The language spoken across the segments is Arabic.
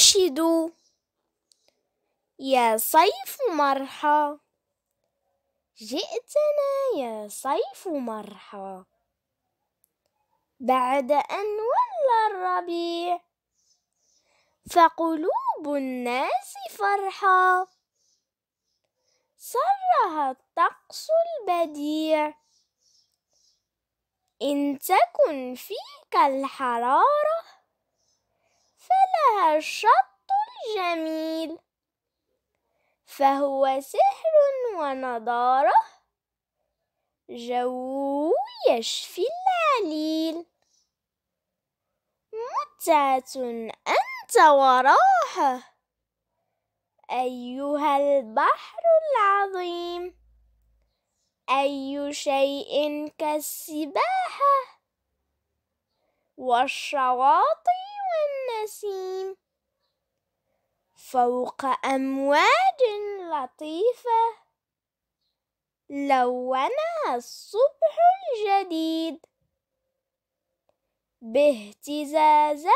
أشد يا صيف مرحى جئتنا يا صيف مرحى بعد أن ولى الربيع فقلوب الناس فرحة سرها الطقس البديع إن تكن فيك الحرارة لها الشط الجميل فهو سحر ونضارة جو يشفي العليل متعة أنت وراحة أيها البحر العظيم أي شيء كالسباحة والشواطئ نسيم فوق أمواج لطيفة لونها الصبح الجديد باهتزازات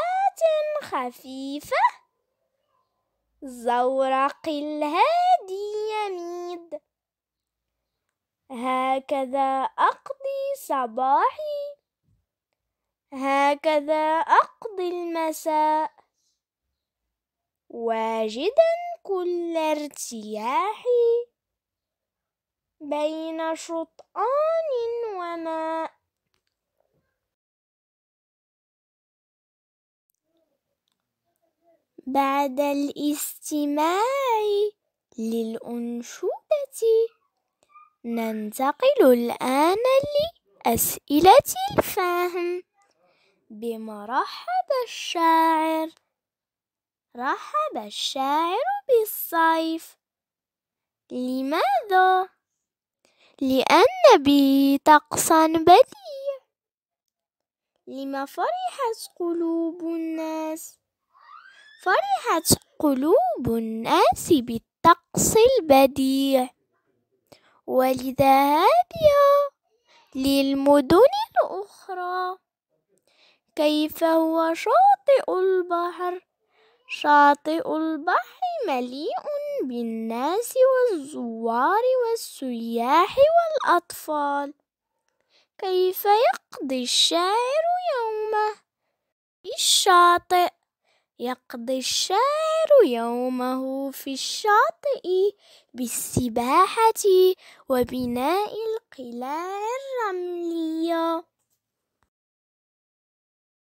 خفيفة زورق الهادي يميد هكذا أقضي صباحي هكذا أقضي المساء واجدا كل ارتياحي بين شطآن وماء بعد الاستماع للأنشودة ننتقل الآن لأسئلة الفهم بما رحب الشاعر رحب الشاعر بالصيف لماذا لان به طقسا بديع لما فرحت قلوب الناس فرحت قلوب الناس بالطقس البديع ولذهابها للمدن الاخرى كيف هو شاطئ البحر شاطئ البحر مليء بالناس والزوار والسياح والأطفال كيف يقضي الشاعر يومه في الشاطئ يقضي الشاعر يومه في الشاطئ بالسباحة وبناء القلاع الرملية